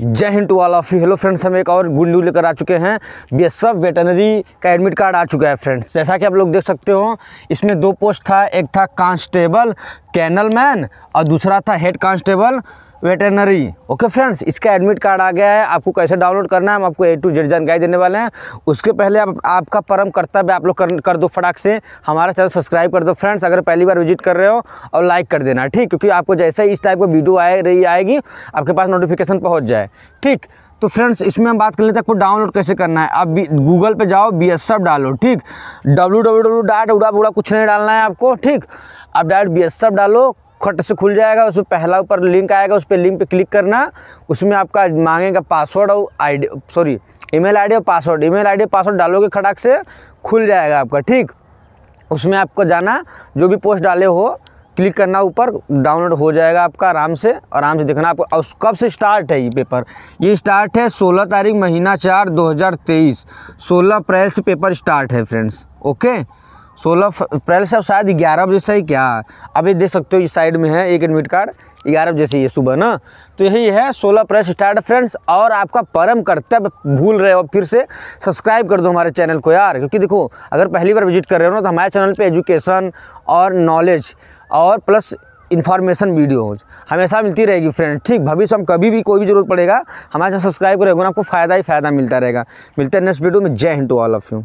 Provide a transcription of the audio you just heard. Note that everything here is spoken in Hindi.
जय Hind to all of you hello friends हम एक और गुड न्यूज लेकर आ चुके हैं बी एस एफ वेटनरी का एडमिट कार्ड आ चुका है फ्रेंड्स जैसा कि आप लोग देख सकते हो इसमें दो पोस्ट था एक था कांस्टेबल कैनल मैन और दूसरा था head constable veterinary okay friends इसका एडमिट कार्ड आ गया है आपको कैसे डाउनलोड करना है हम आपको ए टू जेड जानकारी देने वाले हैं उसके पहले आप आपका परम कर्तव्य आप लोग कर, कर दो फटाक से हमारा चैनल सब्सक्राइब कर दो फ्रेंड्स अगर पहली बार विजिट कर रहे हो और लाइक कर देना ठीक क्योंकि आपको जैसे ही इस टाइप का वीडियो आए रही आएगी आपके पास नोटिफिकेशन पहुँच जाए ठीक तो फ्रेंड्स इसमें हम बात कर लेते हैं आपको डाउनलोड कैसे करना है आप गूगल पर जाओ बी एस एफ डालो ठीक डब्ल्यू डब्ल्यू डब्ल्यू डाट उड़ा बुड़ा कुछ नहीं डालना है आपको ठीक आप डायरेक्ट बी एस एफ डालो खट से खुल जाएगा उसमें पहला ऊपर लिंक आएगा उस पर लिंक पे क्लिक करना उसमें आपका मांगेगा पासवर्ड और आई सॉरी ईमेल आईडी और पासवर्ड ईमेल आईडी और पासवर्ड डालोगे खटाक से खुल जाएगा आपका ठीक उसमें आपको जाना जो भी पोस्ट डाले हो क्लिक करना ऊपर डाउनलोड हो जाएगा आपका आराम से आराम से देखना आपको और कब से स्टार्ट है ये पेपर ये स्टार्ट है 16 तारीख महीना चार 2023 16 अप्रैल से पेपर स्टार्ट है फ्रेंड्स ओके सोलह अप्रैल से शायद ग्यारह बजे से ही क्या अभी देख सकते हो इस साइड में है एक एडमिट कार्ड ग्यारह बजे से ये सुबह ना तो यही है सोलह अप्रैल से स्टार्ट फ्रेंड्स और आपका परम कर्तव्य भूल रहे हो फिर से सब्सक्राइब कर दो हमारे चैनल को यार क्योंकि देखो अगर पहली बार विजिट कर रहे हो ना तो हमारे चैनल पर एजुकेशन और नॉलेज और प्लस इन्फॉर्मेशन वीडियोज हमेशा मिलती रहेगी फ्रेंड ठीक भविष्य हम कभी भी कोई भी जरूरत पड़ेगा हमारे चैनल सब्सक्राइब करेगा आपको फ़ायदा ही फ़ायदा मिलता रहेगा मिलता है नेक्स्ट वीडियो में जय Hind to all of you